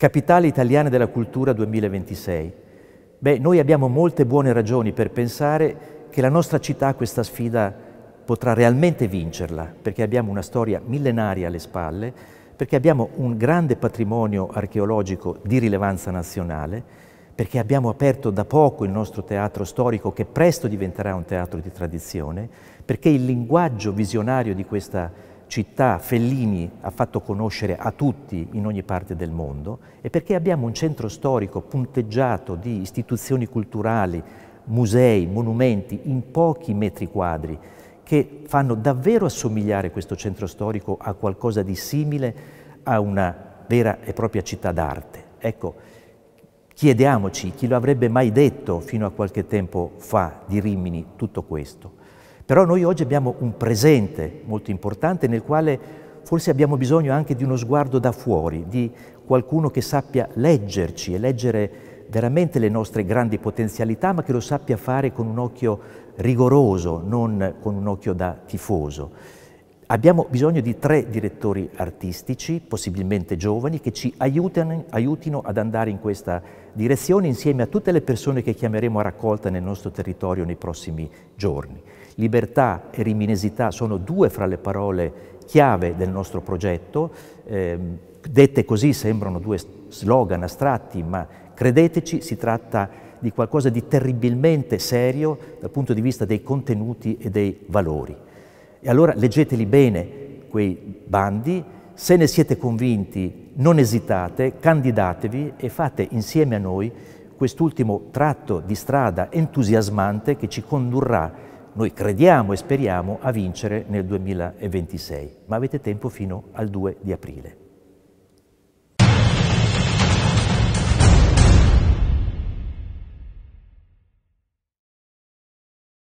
Capitale italiana della cultura 2026. Beh, noi abbiamo molte buone ragioni per pensare che la nostra città questa sfida potrà realmente vincerla, perché abbiamo una storia millenaria alle spalle, perché abbiamo un grande patrimonio archeologico di rilevanza nazionale, perché abbiamo aperto da poco il nostro teatro storico che presto diventerà un teatro di tradizione, perché il linguaggio visionario di questa città città Fellini ha fatto conoscere a tutti in ogni parte del mondo e perché abbiamo un centro storico punteggiato di istituzioni culturali, musei, monumenti in pochi metri quadri che fanno davvero assomigliare questo centro storico a qualcosa di simile a una vera e propria città d'arte. Ecco, chiediamoci chi lo avrebbe mai detto fino a qualche tempo fa di Rimini tutto questo. Però noi oggi abbiamo un presente molto importante nel quale forse abbiamo bisogno anche di uno sguardo da fuori, di qualcuno che sappia leggerci e leggere veramente le nostre grandi potenzialità, ma che lo sappia fare con un occhio rigoroso, non con un occhio da tifoso. Abbiamo bisogno di tre direttori artistici, possibilmente giovani, che ci aiutano, aiutino ad andare in questa direzione insieme a tutte le persone che chiameremo a raccolta nel nostro territorio nei prossimi giorni. Libertà e riminesità sono due fra le parole chiave del nostro progetto, eh, dette così sembrano due slogan astratti, ma credeteci si tratta di qualcosa di terribilmente serio dal punto di vista dei contenuti e dei valori. E allora leggeteli bene quei bandi, se ne siete convinti non esitate, candidatevi e fate insieme a noi quest'ultimo tratto di strada entusiasmante che ci condurrà noi crediamo e speriamo a vincere nel 2026, ma avete tempo fino al 2 di aprile.